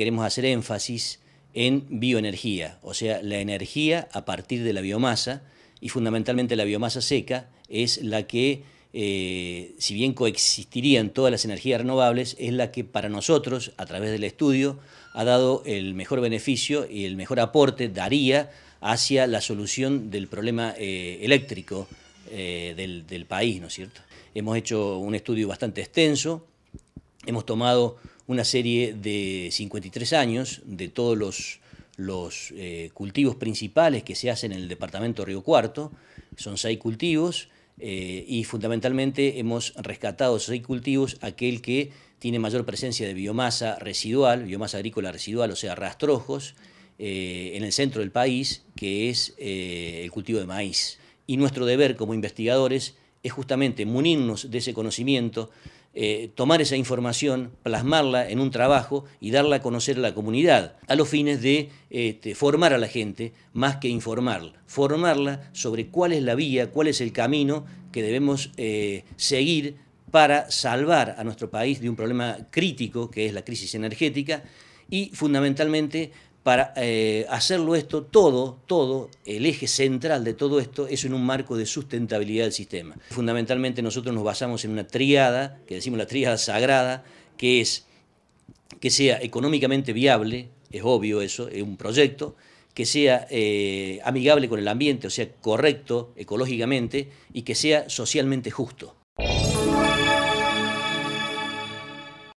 queremos hacer énfasis en bioenergía, o sea, la energía a partir de la biomasa, y fundamentalmente la biomasa seca es la que, eh, si bien coexistirían todas las energías renovables, es la que para nosotros, a través del estudio, ha dado el mejor beneficio y el mejor aporte daría hacia la solución del problema eh, eléctrico eh, del país, ¿no es cierto? Hemos hecho un estudio bastante extenso, hemos tomado una serie de 53 años de todos los, los eh, cultivos principales que se hacen en el departamento Río Cuarto. Son seis cultivos eh, y fundamentalmente hemos rescatado seis cultivos aquel que tiene mayor presencia de biomasa residual, biomasa agrícola residual, o sea, rastrojos, eh, en el centro del país, que es el cultivo de maíz. Y nuestro deber como investigadores es justamente munirnos de ese conocimiento, eh, tomar esa información, plasmarla en un trabajo y darla a conocer a la comunidad, a los fines de este, formar a la gente más que informarla, formarla sobre cuál es la vía, cuál es el camino que debemos eh, seguir para salvar a nuestro país de un problema crítico que es la crisis energética y fundamentalmente para eh, hacerlo esto, todo, todo, el eje central de todo esto es en un marco de sustentabilidad del sistema. Fundamentalmente nosotros nos basamos en una triada, que decimos la triada sagrada, que es que sea económicamente viable, es obvio eso, es un proyecto, que sea eh, amigable con el ambiente, o sea, correcto ecológicamente y que sea socialmente justo.